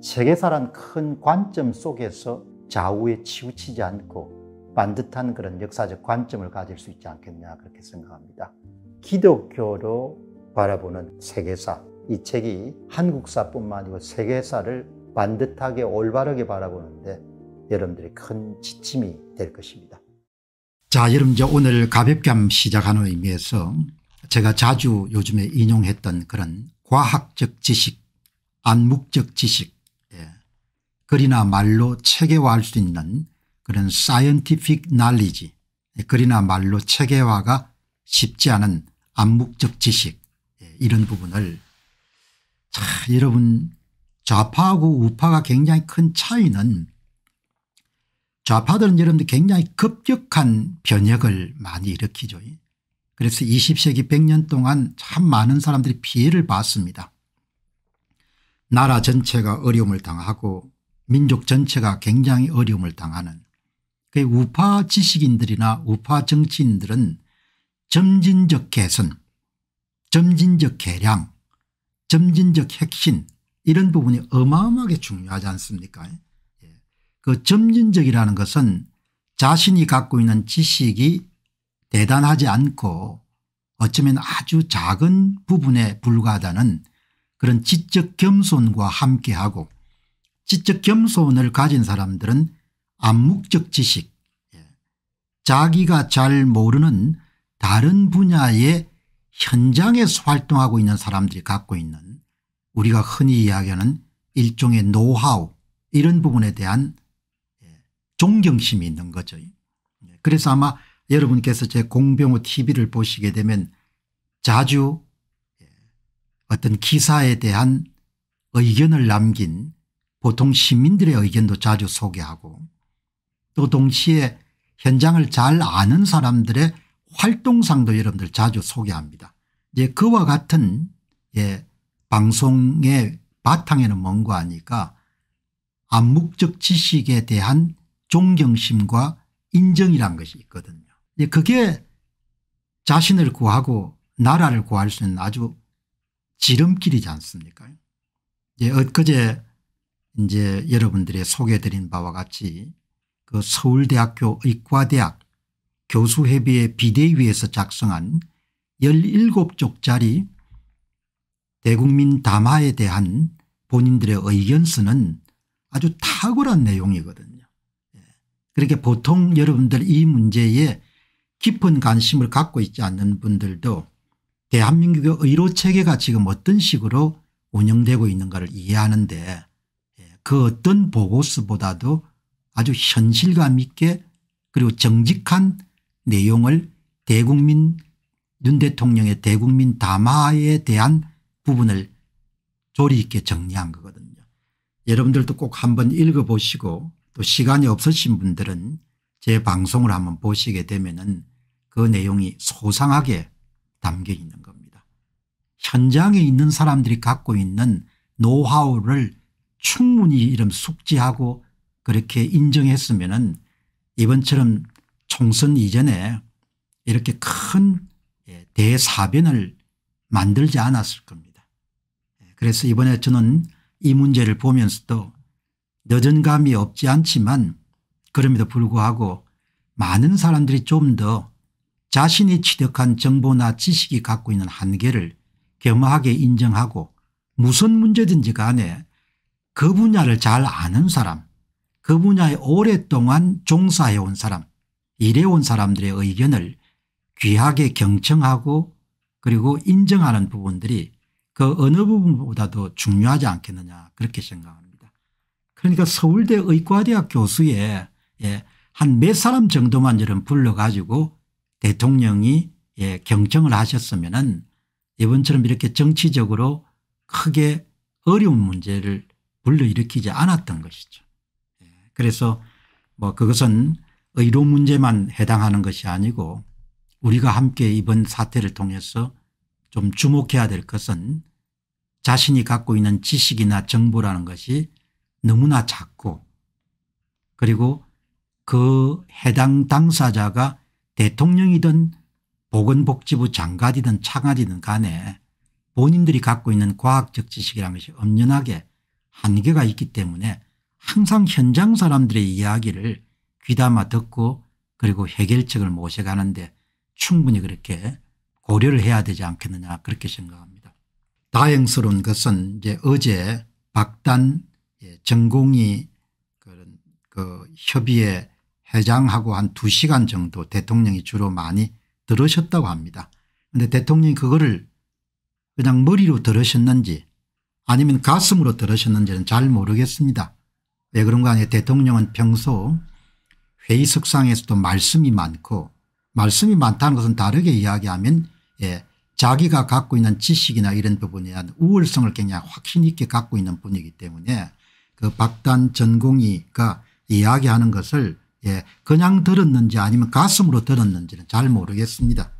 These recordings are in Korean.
세계사란 큰 관점 속에서 좌우에 치우치지 않고 반듯한 그런 역사적 관점을 가질 수 있지 않겠냐 그렇게 생각합니다. 기독교로 바라보는 세계사 이 책이 한국사뿐만 아니고 세계사를 반듯하게 올바르게 바라보는데 여러분들이 큰 지침이 될 것입니다. 자 여러분 이제 오늘 가볍게 한번 시작하는 의미에서 제가 자주 요즘에 인용했던 그런 과학적 지식 안목적 지식 글이나 말로 체계화할 수 있는 그런 사이언티픽 날리지 글이나 말로 체계화가 쉽지 않은 암묵적 지식 예, 이런 부분을 자 여러분 좌파하고 우파가 굉장히 큰 차이는 좌파들은 여러분들 굉장히 급격한 변혁을 많이 일으키죠. 그래서 20세기 100년 동안 참 많은 사람들이 피해를 봤습니다. 나라 전체가 어려움을 당하고 민족 전체가 굉장히 어려움을 당하는 그 우파 지식인들이나 우파 정치인들은 점진적 개선, 점진적 개량, 점진적 핵심 이런 부분이 어마어마하게 중요하지 않습니까 예. 그 점진적이라는 것은 자신이 갖고 있는 지식이 대단하지 않고 어쩌면 아주 작은 부분에 불과하다는 그런 지적 겸손과 함께하고 지적 겸손을 가진 사람들은 암묵적 지식 예, 자기가 잘 모르는 다른 분야의 현장에서 활동하고 있는 사람들이 갖고 있는 우리가 흔히 이야기하는 일종의 노하우 이런 부분에 대한 예, 존경심이 있는 거죠. 예, 그래서 아마 여러분께서 제 공병호 tv를 보시게 되면 자주 어떤 기사에 대한 의견을 남긴 보통 그 시민들의 의견도 자주 소개하고 또 동시에 현장을 잘 아는 사람들의 활동상도 여러분들 자주 소개합니다. 이제 그와 같은 예, 방송의 바탕에는 뭔가 하니까 암묵적 지식에 대한 존경심과 인정이란 것이 있거든요. 예, 그게 자신을 구하고 나라를 구할 수 있는 아주 지름길이지 않습니까 예, 엊그제 이제 여러분들의 소개드린 바와 같이 그 서울대학교 의과대학 교수협의회 비대위에서 작성한 17쪽짜리 대국민 담화에 대한 본인들의 의견서는 아주 탁월한 내용이거든요. 예. 그렇게 보통 여러분들 이 문제에 깊은 관심을 갖고 있지 않는 분들도 대한민국의 의료체계가 지금 어떤 식으로 운영되고 있는가를 이해하는데 그 어떤 보고서보다도 아주 현실감 있게 그리고 정직한 내용을 대국민 윤 대통령의 대국민 담화에 대한 부분을 조리 있게 정리한 거거든요. 여러분들도 꼭 한번 읽어보시고 또 시간이 없으신 분들은 제 방송을 한번 보시게 되면 은그 내용이 소상하게 담겨 있는 겁니다. 현장에 있는 사람들이 갖고 있는 노하우를 충분히 이름 숙지하고 그렇게 인정했으면은 이번처럼 총선 이전에 이렇게 큰 예, 대사변을 만들지 않았을 겁니다. 예, 그래서 이번에 저는 이 문제를 보면서도 늦은 감이 없지 않지만 그럼에도 불구하고 많은 사람들이 좀 더 자신이 취득한 정보나 지식이 갖고 있는 한계를 겸허하게 인정하고 무슨 문제든지 간에 그 분야를 잘 아는 사람, 그 분야에 오랫동안 종사해온 사람, 일해온 사람들의 의견을 귀하게 경청하고 그리고 인정하는 부분들이 그 어느 부분보다도 중요하지 않겠느냐 그렇게 생각합니다. 그러니까 서울대 의과대학 교수에 예, 한몇 사람 정도만 이런 불러가지고 대통령이 예, 경청을 하셨으면 은 이번처럼 이렇게 정치적으로 크게 어려운 문제를 불러일으키지 않았던 것이죠. 예, 그래서 뭐 그것은 의료 문제만 해당하는 것이 아니고 우리가 함께 이번 사태를 통해서 좀 주목해야 될 것은 자신이 갖고 있는 지식이나 정보라는 것이 너무나 작고 그리고 그 해당 당사자가 대통령이든 보건복지부 장관이든 차관이든 간에 본인들이 갖고 있는 과학적 지식이라는 것이 엄연하게 한계가 있기 때문에 항상 현장 사람들의 이야기를 귀담아 듣고 그리고 해결책을 모색하는데 충분히 그렇게 고려를 해야 되지 않겠느냐 그렇게 생각합니다. 다행스러운 것은 이제 어제 박단 전공이 예, 그런 그 협의에 회장하고 한 2시간 정도 대통령이 주로 많이 들으셨다고 합니다. 그런데 대통령이 그거를 그냥 머리로 들으셨는지 아니면 가슴으로 들으셨는지는 잘 모르겠습니다. 왜 그런가 하니 대통령은 평소 회의석상에서도 말씀이 많고 말씀이 많다는 것은 다르게 이야기하면 예, 자기가 갖고 있는 지식이나 이런 부분에 대한 우월성을 굉장히 확신 있게 갖고 있는 분이기 때문에 그 박단 전공이가 이야기하는 것을 예, 그냥 들었는지 아니면 가슴으로 들었는지는 잘 모르겠습니다.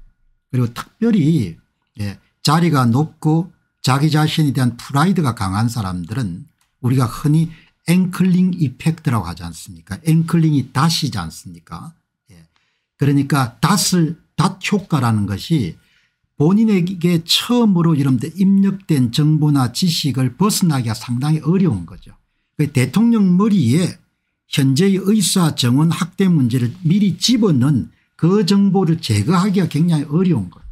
그리고 특별히 예, 자리가 높고 자기 자신에 대한 프라이드가 강한 사람들은 우리가 흔히 앵클링 이펙트라고 하지 않습니까 앵클링이 닷이지 않습니까 예. 그러니까 닷을 닷 효과라는 것이 본인에게 처음으로 이런데 입력된 정보나 지식을 벗어나기가 상당히 어려운 거죠. 그 대통령 머리에 현재의 의사 정원 학대 문제를 미리 집어넣은 그 정보를 제거하기가 굉장히 어려운 거예요.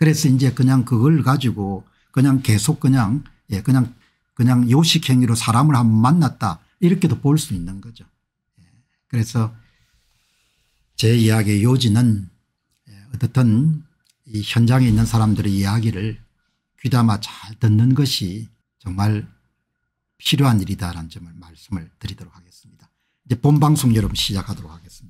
그래서 이제 그냥 그걸 가지고 그냥 계속 그냥 예 그냥 그냥 요식 행위로 사람을 한번 만났다 이렇게도 볼 수 있는 거죠. 예. 그래서 제 이야기의 요지는 예, 어떻든 이 현장에 있는 사람들의 이야기를 귀담아 잘 듣는 것이 정말 필요한 일이다라는 점을 말씀을 드리도록 하겠습니다. 이제 본방송 여러분 시작하도록 하겠습니다.